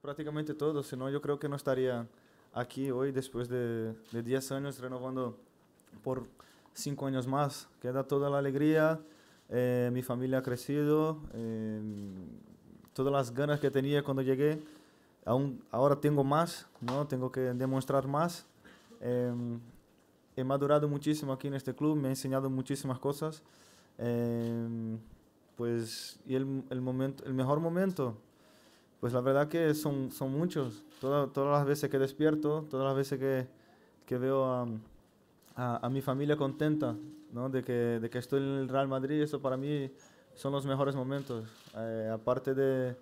Prácticamente todo, si no yo creo que no estaría aquí hoy después de, 10 años renovando por 5 años más. Queda toda la alegría, eh, mi familia ha crecido, em, todas las ganas que tenía cuando llegué, aún ahora tengo más, ¿no? tengo que demostrar más. Em, he madurado muchísimo aquí en este club, me ha enseñado muchísimas cosas. Em, pues y momento, el mejor momento pues la verdad que son, son muchos. todas las veces que despierto, todas las veces que, veo a, mi familia contenta ¿no? de, que, de que estoy en el Real Madrid, eso para mí son los mejores momentos. Eh, aparte de,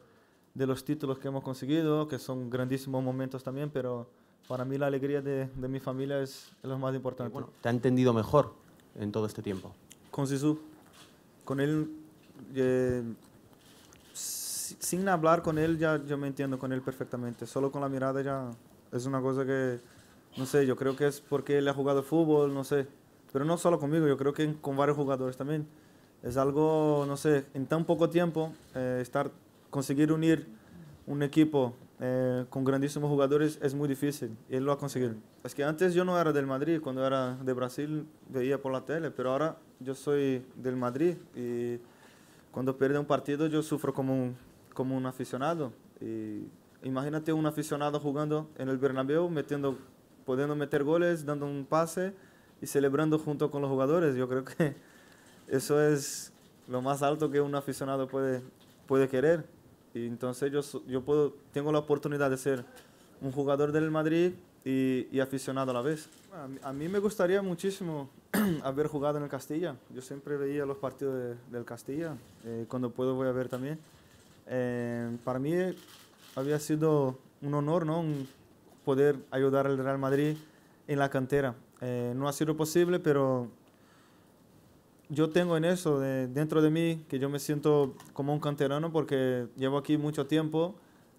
los títulos que hemos conseguido, que son grandísimos momentos también, pero para mí la alegría de, mi familia es, lo más importante. ¿Te ha entendido mejor en todo este tiempo? Con Sisu. Con él eh, sin hablar con él ya yo me entiendo con él perfectamente. Solo con la mirada ya es una cosa que, no sé, yo creo que es porque él ha jugado fútbol, no sé. Pero no solo conmigo, yo creo que con varios jugadores también. Es algo, no sé, en tan poco tiempo, eh, estar, conseguir unir un equipo eh, con grandísimos jugadores es muy difícil. Y él lo ha conseguido. Es que antes yo no era del Madrid, cuando era de Brasil veía por la tele, pero ahora yo soy del Madrid y cuando pierde un partido yo sufro como un, como un aficionado. Y imagínate un aficionado jugando en el Bernabéu, metiendo, pudiendo meter goles, dando un pase y celebrando junto con los jugadores. Yo creo que eso es lo más alto que un aficionado puede, puede querer. Y entonces yo, yo puedo, tengo la oportunidad de ser un jugador del Madrid y, aficionado a la vez. A, mí me gustaría muchísimo haber jugado en el Castilla. Yo siempre veía los partidos del Castilla. Eh, cuando puedo voy a ver también. Eh, para mí había sido un honor ¿no? poder ayudar al Real Madrid en la cantera. Eh, no ha sido posible, pero yo tengo en eso, dentro de mí, que yo me siento como un canterano porque llevo aquí mucho tiempo,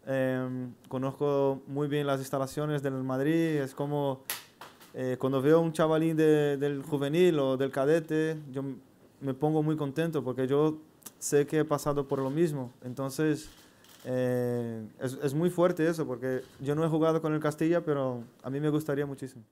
em, conozco muy bien las instalaciones del Madrid, es como eh, cuando veo un chavalín del juvenil o del cadete, yo me pongo muy contento porque yo sé que he pasado por lo mismo. Entonces, eh, es muy fuerte eso porque yo no he jugado con el Castilla, pero a mí me gustaría muchísimo.